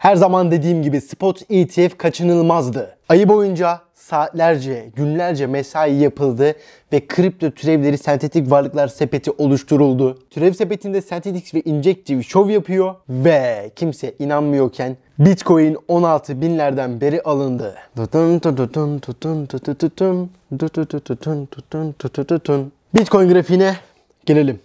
Her zaman dediğim gibi spot ETF kaçınılmazdı. Ayı boyunca saatlerce, günlerce mesai yapıldı ve kripto türevleri sentetik varlıklar sepeti oluşturuldu. Türev sepetinde sentetik ve Injective şov yapıyor ve kimse inanmıyorken Bitcoin 16 binlerden beri alındı. Bitcoin grafiğine gelelim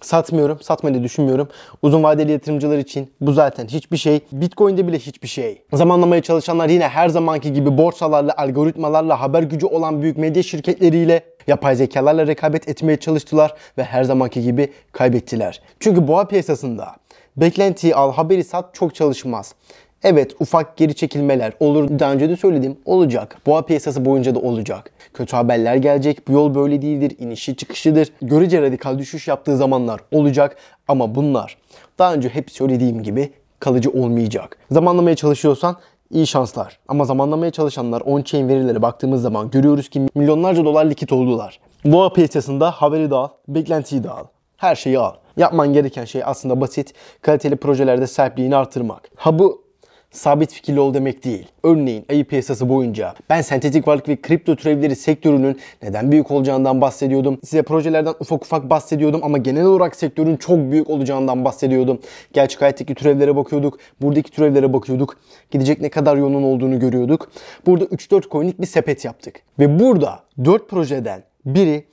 satmıyorum. Satmayı da düşünmüyorum. Uzun vadeli yatırımcılar için bu zaten hiçbir şey. Bitcoin'de bile hiçbir şey. Zamanlamaya çalışanlar yine her zamanki gibi borsalarla, algoritmalarla, haber gücü olan büyük medya şirketleriyle yapay zekalarla rekabet etmeye çalıştılar ve her zamanki gibi kaybettiler. Çünkü boğa piyasasında beklentiyi al, haberi sat çok çalışmaz. Evet ufak geri çekilmeler olur. Daha önce de söyledim olacak. Boğa piyasası boyunca da olacak. Kötü haberler gelecek. Bu yol böyle değildir. İnişi çıkışıdır. Görece radikal düşüş yaptığı zamanlar olacak. Ama bunlar daha önce hep söylediğim gibi kalıcı olmayacak. Zamanlamaya çalışıyorsan iyi şanslar. Ama zamanlamaya çalışanlar on-chain verilere baktığımız zaman görüyoruz ki milyonlarca dolar likit oldular. Boğa piyasasında haberi de al, beklentiyi de al. Her şeyi al. Yapman gereken şey aslında basit, kaliteli projelerde sahipliğini artırmak. Ha bu sabit fikirli ol demek değil. Örneğin ayı piyasası boyunca ben sentetik varlık ve kripto türevleri sektörünün neden büyük olacağından bahsediyordum. Size projelerden ufak ufak bahsediyordum ama genel olarak sektörün çok büyük olacağından bahsediyordum. Gerçek hayattaki türevlere bakıyorduk. Buradaki türevlere bakıyorduk. Gidecek ne kadar yolun olduğunu görüyorduk. Burada 3-4 coinlik bir sepet yaptık. Ve burada 4 projeden biri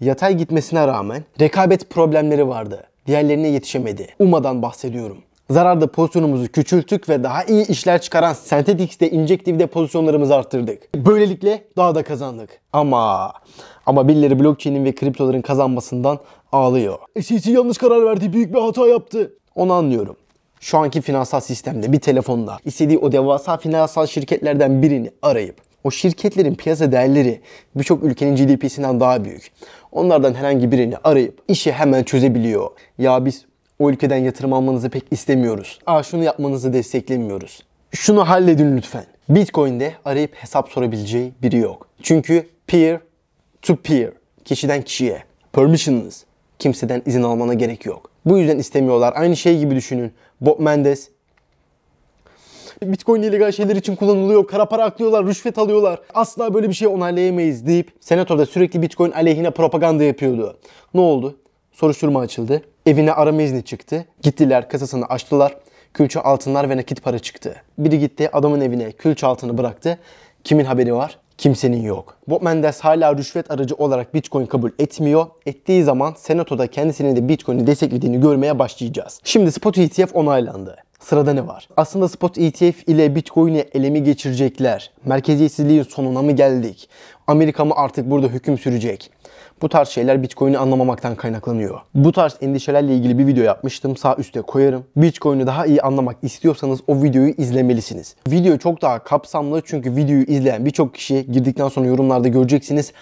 yatay gitmesine rağmen rekabet problemleri vardı. Diğerlerine yetişemedi. Uma'dan bahsediyorum zararda pozisyonumuzu küçülttük ve daha iyi işler çıkaran Synthetix'te injektifde pozisyonlarımızı arttırdık. Böylelikle daha da kazandık. Ama ama birileri blockchain'in ve kriptoların kazanmasından ağlıyor. SEC yanlış karar verdi, büyük bir hata yaptı. Onu anlıyorum. Şu anki finansal sistemde bir telefonda istediği o devasa finansal şirketlerden birini arayıp o şirketlerin piyasa değerleri birçok ülkenin GDP'sinden daha büyük. Onlardan herhangi birini arayıp işi hemen çözebiliyor. Ya biz o ülkeden yatırım almanızı pek istemiyoruz. Aa şunu yapmanızı desteklemiyoruz. Şunu halledin lütfen. Bitcoin'de arayıp hesap sorabileceği biri yok. Çünkü peer to peer, kişiden kişiye. Permissionless, kimseden izin almana gerek yok. Bu yüzden istemiyorlar. Aynı şey gibi düşünün. Bob Mendes Bitcoin illegal şeyler için kullanılıyor, kara para aklıyorlar, rüşvet alıyorlar. Asla böyle bir şey onaylayamayız deyip Senatorda sürekli Bitcoin aleyhine propaganda yapıyordu. Ne oldu? Soruşturma açıldı. Evine arama izni çıktı. Gittiler kasasını açtılar. Külçe altınlar ve nakit para çıktı. Biri gitti adamın evine külçe altını bıraktı. Kimin haberi var? Kimsenin yok. Bob Mendes hala rüşvet aracı olarak Bitcoin kabul etmiyor. Ettiği zaman senatoda kendisinin de Bitcoin'i desteklediğini görmeye başlayacağız. Şimdi spot ETF onaylandı. Sırada ne var? Aslında spot ETF ile Bitcoin'e elemi geçirecekler. Merkeziyetsizliğin sonuna mı geldik? Amerika mı artık burada hüküm sürecek? Bu tarz şeyler Bitcoin'i anlamamaktan kaynaklanıyor. Bu tarz endişelerle ilgili bir video yapmıştım. Sağ üstte koyarım. Bitcoin'i daha iyi anlamak istiyorsanız o videoyu izlemelisiniz. Video çok daha kapsamlı çünkü videoyu izleyen birçok kişi girdikten sonra yorumlarda göreceksiniz.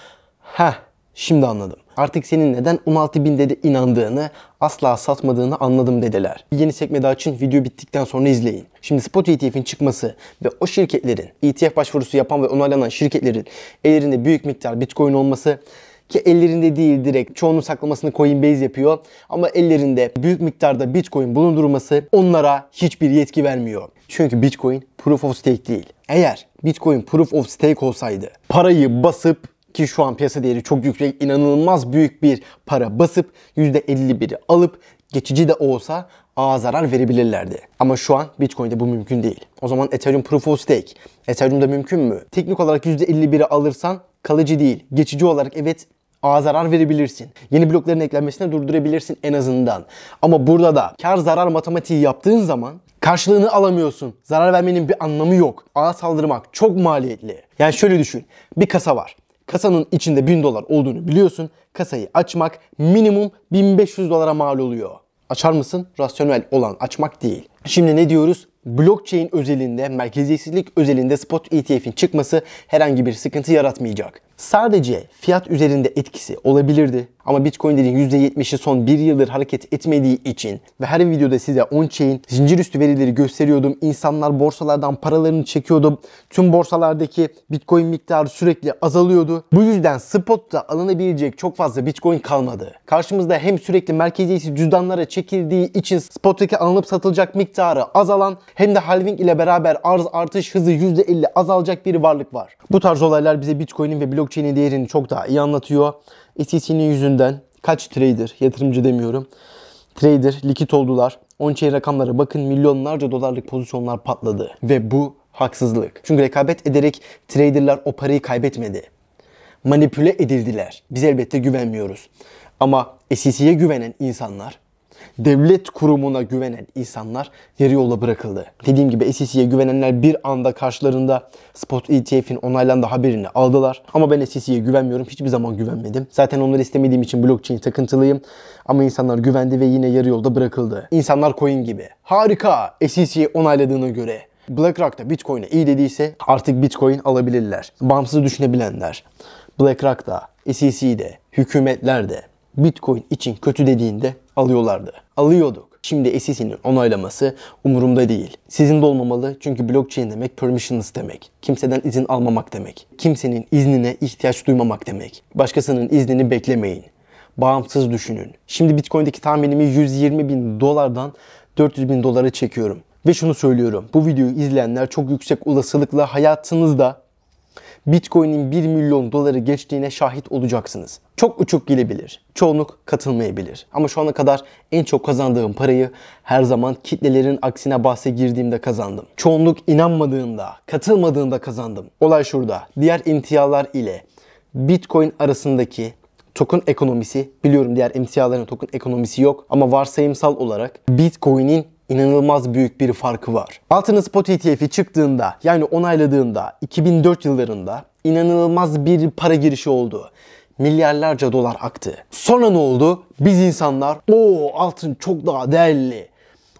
Heh Şimdi anladım. Artık senin neden 16 bin dede inandığını, asla satmadığını anladım dediler. Bir yeni sekme daha için video bittikten sonra izleyin. Şimdi spot ETF'in çıkması ve o şirketlerin, ETF başvurusu yapan ve onaylanan şirketlerin ellerinde büyük miktar bitcoin olması ki ellerinde değil direkt çoğunun saklamasını Coinbase yapıyor ama ellerinde büyük miktarda Bitcoin bulundurması onlara hiçbir yetki vermiyor. Çünkü Bitcoin proof of stake değil. Eğer Bitcoin proof of stake olsaydı parayı basıp ki şu an piyasa değeri çok yüksek, inanılmaz büyük bir para basıp %51'i alıp geçici de olsa a zarar verebilirlerdi. Ama şu an Bitcoin'de bu mümkün değil. O zaman Ethereum Proof of Stake. Ethereum'da mümkün mü? Teknik olarak %51'i alırsan kalıcı değil. Geçici olarak evet a zarar verebilirsin. Yeni blokların eklenmesini durdurabilirsin en azından. Ama burada da kar zarar matematiği yaptığın zaman karşılığını alamıyorsun. Zarar vermenin bir anlamı yok. A saldırmak çok maliyetli. Yani şöyle düşün. Bir kasa var. Kasanın içinde 1000 dolar olduğunu biliyorsun. Kasayı açmak minimum 1500 dolara mal oluyor. Açar mısın? Rasyonel olan açmak değil. Şimdi ne diyoruz? Blockchain özelinde, merkeziyetsizlik özelinde spot ETF'in çıkması herhangi bir sıkıntı yaratmayacak sadece fiyat üzerinde etkisi olabilirdi. Ama Bitcoin'lerin %70'i son 1 yıldır hareket etmediği için ve her videoda size on-chain zincir üstü verileri gösteriyordum. İnsanlar borsalardan paralarını çekiyordu. Tüm borsalardaki Bitcoin miktarı sürekli azalıyordu. Bu yüzden spot'ta alınabilecek çok fazla Bitcoin kalmadı. Karşımızda hem sürekli merkeziyetsiz cüzdanlara çekildiği için spot'taki alınıp satılacak miktarı azalan hem de halving ile beraber arz artış hızı %50 azalacak bir varlık var. Bu tarz olaylar bize Bitcoin'in ve blok blockchain'in değerini çok daha iyi anlatıyor. SEC'nin yüzünden kaç trader, yatırımcı demiyorum, trader likit oldular. On-chain rakamlara bakın milyonlarca dolarlık pozisyonlar patladı. Ve bu haksızlık. Çünkü rekabet ederek traderlar o parayı kaybetmedi. Manipüle edildiler. Biz elbette güvenmiyoruz. Ama SEC'ye güvenen insanlar devlet kurumuna güvenen insanlar yarı yola bırakıldı. Dediğim gibi SEC'ye güvenenler bir anda karşılarında spot ETF'in onaylandı haberini aldılar. Ama ben SEC'ye güvenmiyorum. Hiçbir zaman güvenmedim. Zaten onları istemediğim için blockchain takıntılıyım. Ama insanlar güvendi ve yine yarı yolda bırakıldı. İnsanlar coin gibi. Harika SEC'ye onayladığına göre. BlackRock da Bitcoin'e iyi dediyse artık Bitcoin alabilirler. Bağımsız düşünebilenler. BlackRock da, SEC'de, hükümetler de Bitcoin için kötü dediğinde alıyorlardı. Alıyorduk. Şimdi SEC'nin onaylaması umurumda değil. Sizin de olmamalı çünkü blockchain demek permissions demek. Kimseden izin almamak demek. Kimsenin iznine ihtiyaç duymamak demek. Başkasının iznini beklemeyin. Bağımsız düşünün. Şimdi Bitcoin'deki tahminimi 120 bin dolardan 400 bin dolara çekiyorum. Ve şunu söylüyorum. Bu videoyu izleyenler çok yüksek olasılıkla hayatınızda Bitcoin'in 1 milyon doları geçtiğine şahit olacaksınız. Çok uçuk gelebilir. Çoğunluk katılmayabilir. Ama şu ana kadar en çok kazandığım parayı her zaman kitlelerin aksine bahse girdiğimde kazandım. Çoğunluk inanmadığında, katılmadığında kazandım. Olay şurada. Diğer imtiyalar ile Bitcoin arasındaki token ekonomisi biliyorum diğer emtiaların token ekonomisi yok ama varsayımsal olarak Bitcoin'in inanılmaz büyük bir farkı var. Altın spot ETF'i çıktığında yani onayladığında 2004 yıllarında inanılmaz bir para girişi oldu milyarlarca dolar aktı. Sonra ne oldu? Biz insanlar o altın çok daha değerli.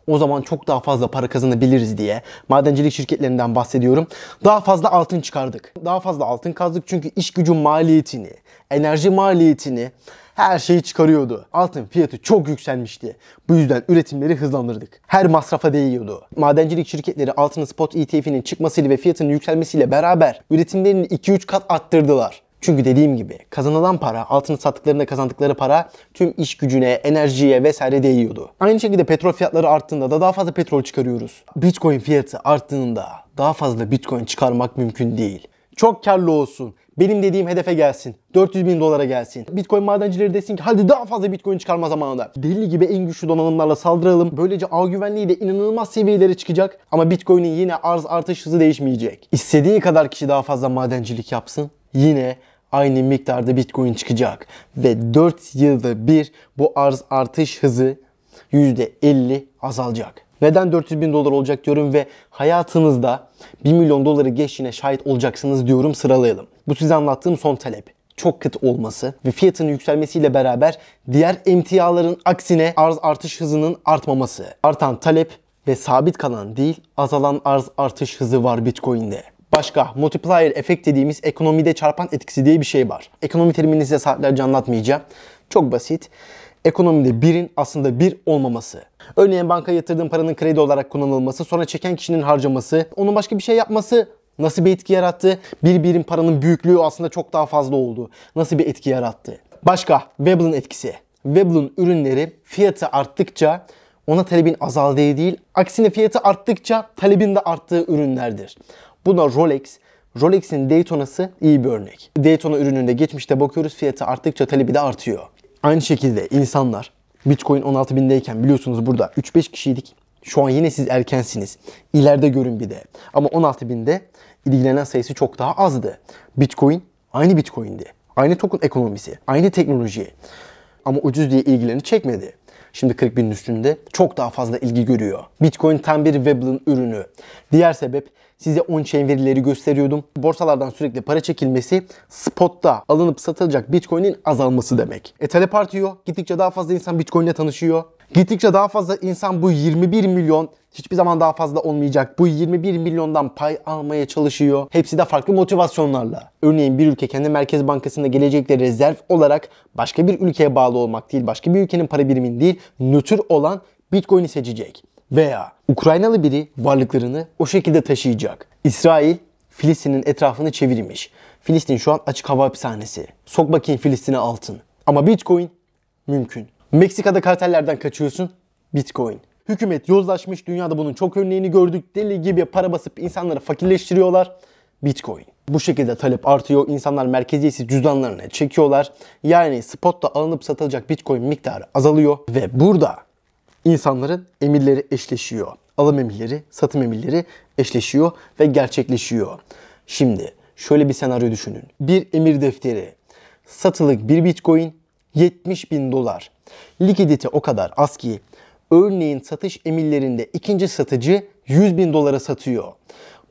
O zaman çok daha fazla para kazanabiliriz diye madencilik şirketlerinden bahsediyorum. Daha fazla altın çıkardık. Daha fazla altın kazdık çünkü iş gücü maliyetini, enerji maliyetini her şeyi çıkarıyordu. Altın fiyatı çok yükselmişti. Bu yüzden üretimleri hızlandırdık. Her masrafa değiyordu. Madencilik şirketleri altının spot ETF'inin çıkmasıyla ve fiyatının yükselmesiyle beraber üretimlerini 2-3 kat arttırdılar. Çünkü dediğim gibi kazanılan para, altın sattıklarında kazandıkları para tüm iş gücüne, enerjiye vesaire değiyordu. Aynı şekilde petrol fiyatları arttığında da daha fazla petrol çıkarıyoruz. Bitcoin fiyatı arttığında daha fazla Bitcoin çıkarmak mümkün değil. Çok karlı olsun. Benim dediğim hedefe gelsin. 400 bin dolara gelsin. Bitcoin madencileri desin ki hadi daha fazla Bitcoin çıkarma zamanında. Deli gibi en güçlü donanımlarla saldıralım. Böylece ağ güvenliği de inanılmaz seviyelere çıkacak. Ama Bitcoin'in yine arz artış hızı değişmeyecek. İstediği kadar kişi daha fazla madencilik yapsın. Yine aynı miktarda Bitcoin çıkacak. Ve 4 yılda bir bu arz artış hızı %50 azalacak. Neden 400 bin dolar olacak diyorum ve hayatınızda 1 milyon doları geçtiğine şahit olacaksınız diyorum sıralayalım. Bu size anlattığım son talep çok kıt olması ve fiyatının yükselmesiyle beraber diğer emtiaların aksine arz artış hızının artmaması. Artan talep ve sabit kalan değil azalan arz artış hızı var Bitcoin'de. Başka multiplier efekt dediğimiz ekonomide çarpan etkisi diye bir şey var. Ekonomi terimini size saatlerce anlatmayacağım. Çok basit. Ekonomide birin aslında bir olmaması. Örneğin bankaya yatırdığın paranın kredi olarak kullanılması, sonra çeken kişinin harcaması, onun başka bir şey yapması Nasıl bir etki yarattı? Bir birim paranın büyüklüğü aslında çok daha fazla oldu. Nasıl bir etki yarattı? Başka Webble'ın etkisi. Webble'ın ürünleri fiyatı arttıkça ona talebin azaldığı değil, aksine fiyatı arttıkça talebin de arttığı ürünlerdir. Buna Rolex, Rolex'in Daytona'sı iyi bir örnek. Daytona ürününde geçmişte bakıyoruz fiyatı arttıkça talebi de artıyor. Aynı şekilde insanlar Bitcoin 16 bindeyken biliyorsunuz burada 3-5 kişiydik. Şu an yine siz erkensiniz. İleride görün bir de. Ama 16 binde ilgilenen sayısı çok daha azdı. Bitcoin aynı Bitcoin'di. Aynı token ekonomisi, aynı teknoloji. Ama ucuz diye ilgilerini çekmedi. Şimdi 40 bin üstünde çok daha fazla ilgi görüyor. Bitcoin tam bir Webble'ın ürünü. Diğer sebep size on-chain verileri gösteriyordum. Borsalardan sürekli para çekilmesi spotta alınıp satılacak Bitcoin'in azalması demek. E talep artıyor. Gittikçe daha fazla insan Bitcoin'le tanışıyor. Gittikçe daha fazla insan bu 21 milyon hiçbir zaman daha fazla olmayacak. Bu 21 milyondan pay almaya çalışıyor. Hepsi de farklı motivasyonlarla. Örneğin bir ülke kendi merkez bankasında gelecekte rezerv olarak başka bir ülkeye bağlı olmak değil, başka bir ülkenin para birimin değil, nötr olan Bitcoin'i seçecek. Veya Ukraynalı biri varlıklarını o şekilde taşıyacak. İsrail Filistin'in etrafını çevirmiş. Filistin şu an açık hava hapishanesi. Sok bakayım Filistin'e altın. Ama Bitcoin mümkün. Meksika'da kartellerden kaçıyorsun. Bitcoin. Hükümet yozlaşmış. Dünyada bunun çok örneğini gördük. Deli gibi para basıp insanları fakirleştiriyorlar. Bitcoin. Bu şekilde talep artıyor. İnsanlar merkeziyetsiz cüzdanlarını çekiyorlar. Yani spotta alınıp satılacak Bitcoin miktarı azalıyor. Ve burada insanların emirleri eşleşiyor. Alım emirleri, satım emirleri eşleşiyor ve gerçekleşiyor. Şimdi şöyle bir senaryo düşünün. Bir emir defteri. Satılık bir Bitcoin 70 bin dolar. Likidite o kadar az ki örneğin satış emirlerinde ikinci satıcı 100 bin dolara satıyor.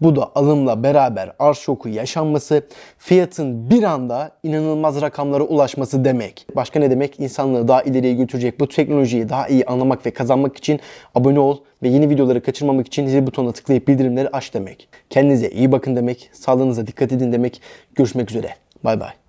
Bu da alımla beraber arz şoku yaşanması, fiyatın bir anda inanılmaz rakamlara ulaşması demek. Başka ne demek? İnsanlığı daha ileriye götürecek bu teknolojiyi daha iyi anlamak ve kazanmak için abone ol ve yeni videoları kaçırmamak için zil butonuna tıklayıp bildirimleri aç demek. Kendinize iyi bakın demek, sağlığınıza dikkat edin demek. Görüşmek üzere. Bay bay.